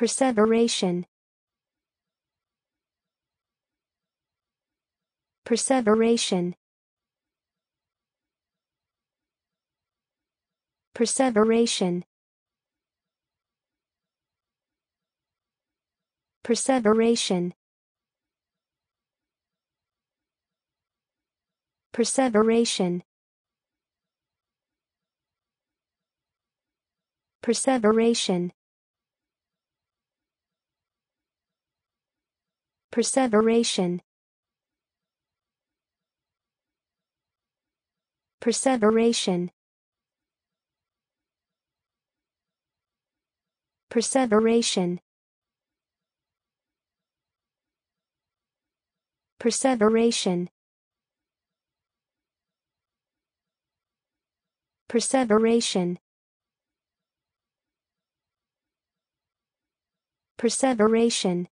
Perseveration Perseveration Perseveration Perseveration Perseveration Perseveration Perseveration Perseveration Perseveration Perseveration Perseveration Perseveration